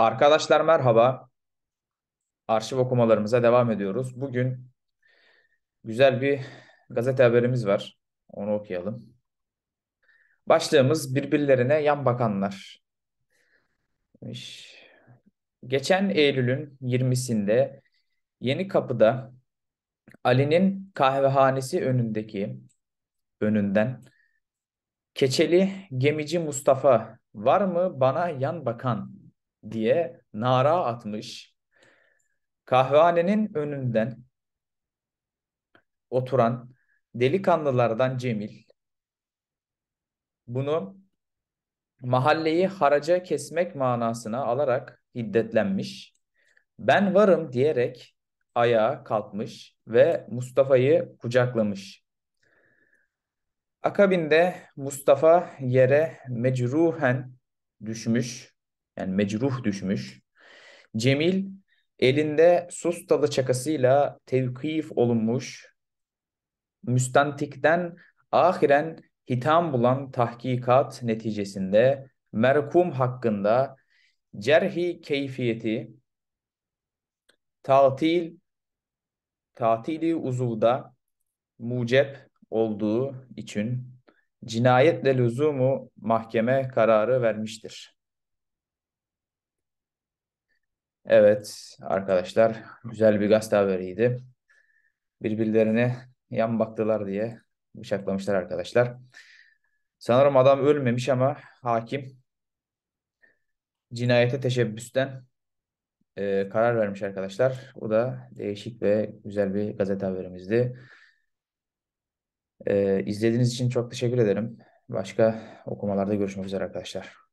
Arkadaşlar merhaba. Arşiv okumalarımıza devam ediyoruz. Bugün güzel bir gazete haberimiz var. Onu okuyalım. Başlığımız birbirlerine yan bakanlar. Geçen Eylül'ün 20'sinde Yeni Kapı'da Ali'nin kahvehanesi önündeki önünden Keçeli Gemici Mustafa var mı bana yan bakan diye nara atmış. Kahvehanenin önünden oturan delikanlılardan Cemil bunu mahalleyi haraca kesmek manasına alarak hiddetlenmiş. Ben varım diyerek ayağa kalkmış ve Mustafa'yı kucaklamış. Akabinde Mustafa yere mecruhen düşmüş yani mecruh düşmüş. Cemil elinde sus dalı çakasıyla tevkif olunmuş. Müstantikten ahiren hitam bulan tahkikat neticesinde merkum hakkında cerhi keyfiyeti tatil tatili uzuvda mucep olduğu için cinayetle lüzumu mahkeme kararı vermiştir. Evet arkadaşlar güzel bir gazete haberiydi. Birbirlerine yan baktılar diye bıçaklamışlar arkadaşlar. Sanırım adam ölmemiş ama hakim cinayete teşebbüsten e, karar vermiş arkadaşlar. bu da değişik ve güzel bir gazete haberimizdi. E, izlediğiniz için çok teşekkür ederim. Başka okumalarda görüşmek üzere arkadaşlar.